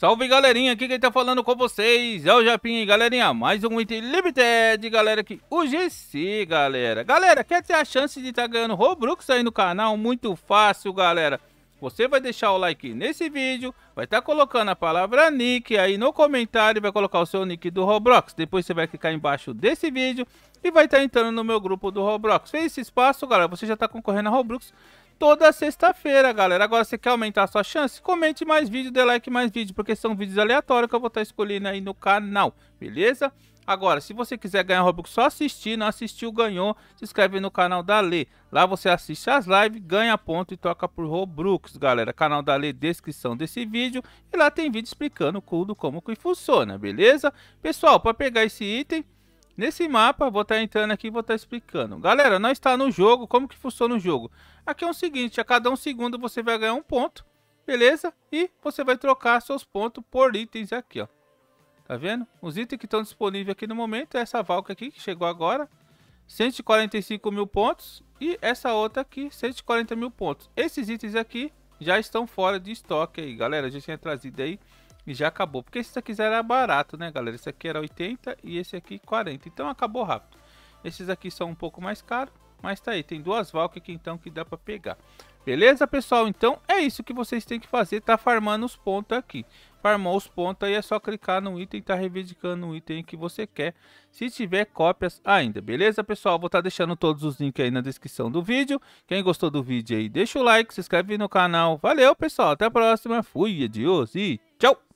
Salve galerinha, aqui quem tá falando com vocês é o Japim, galerinha, mais um item limited, galera, aqui, o GC, galera. Galera, quer ter a chance de estar tá ganhando Robux aí no canal? Muito fácil, galera. Você vai deixar o like nesse vídeo, vai estar tá colocando a palavra nick aí no comentário, vai colocar o seu nick do Roblox. Depois você vai clicar embaixo desse vídeo e vai estar tá entrando no meu grupo do Roblox. Fez esse espaço, galera, você já está concorrendo a Roblox toda sexta-feira, galera. Agora, você quer aumentar a sua chance? Comente mais vídeo, dê like mais vídeo, porque são vídeos aleatórios que eu vou estar tá escolhendo aí no canal, beleza? Agora, se você quiser ganhar Robux só assistindo, assistiu, ganhou, se inscreve no canal da Lê. Lá você assiste as lives, ganha ponto e toca por Robux, galera. Canal da Lê, descrição desse vídeo. E lá tem vídeo explicando tudo como que funciona, beleza? Pessoal, para pegar esse item, Nesse mapa, vou estar tá entrando aqui e vou estar tá explicando. Galera, nós está no jogo, como que funciona o jogo? Aqui é o seguinte, a cada um segundo você vai ganhar um ponto, beleza? E você vai trocar seus pontos por itens aqui, ó. Tá vendo? Os itens que estão disponíveis aqui no momento é essa Valka aqui, que chegou agora. 145 mil pontos. E essa outra aqui, 140 mil pontos. Esses itens aqui já estão fora de estoque aí, galera. A gente tinha trazido aí e já acabou. Porque esse daqui era barato, né, galera? Esse aqui era 80 e esse aqui 40. Então acabou rápido. Esses aqui são um pouco mais caros. Mas tá aí, tem duas Valk então que dá pra pegar. Beleza, pessoal? Então é isso que vocês têm que fazer. Tá farmando os pontos aqui. Farmou os pontos aí é só clicar no item e tá reivindicando o item que você quer. Se tiver cópias ainda, beleza, pessoal? Vou estar tá deixando todos os links aí na descrição do vídeo. Quem gostou do vídeo aí, deixa o like, se inscreve no canal. Valeu, pessoal. Até a próxima. Fui, adiós e tchau!